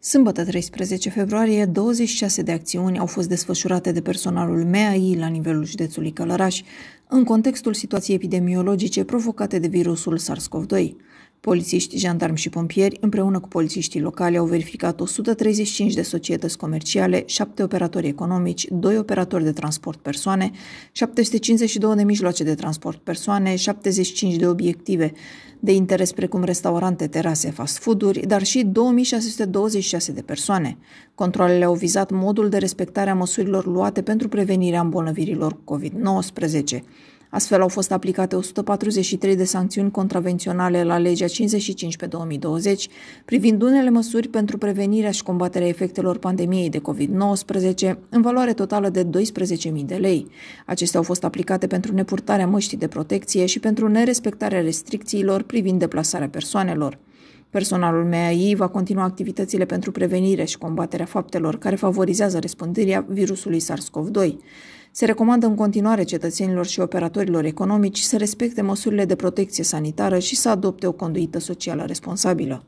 Sâmbătă 13 februarie, 26 de acțiuni au fost desfășurate de personalul MEAI la nivelul județului Călăraș, în contextul situației epidemiologice provocate de virusul SARS-CoV-2. Polițiști, jandarmi și pompieri, împreună cu polițiștii locali, au verificat 135 de societăți comerciale, 7 operatori economici, 2 operatori de transport persoane, 752 de mijloace de transport persoane, 75 de obiective de interes precum restaurante, terase, fast food-uri, dar și 2626 de persoane. Controlele au vizat modul de respectare a măsurilor luate pentru prevenirea îmbolnăvirilor COVID-19. Astfel au fost aplicate 143 de sancțiuni contravenționale la legea 55 pe 2020, privind unele măsuri pentru prevenirea și combaterea efectelor pandemiei de COVID-19, în valoare totală de 12.000 de lei. Acestea au fost aplicate pentru nepurtarea măștii de protecție și pentru nerespectarea restricțiilor privind deplasarea persoanelor. Personalul MAI va continua activitățile pentru prevenire și combaterea faptelor care favorizează răspândirea virusului SARS-CoV-2. Se recomandă în continuare cetățenilor și operatorilor economici să respecte măsurile de protecție sanitară și să adopte o conduită socială responsabilă.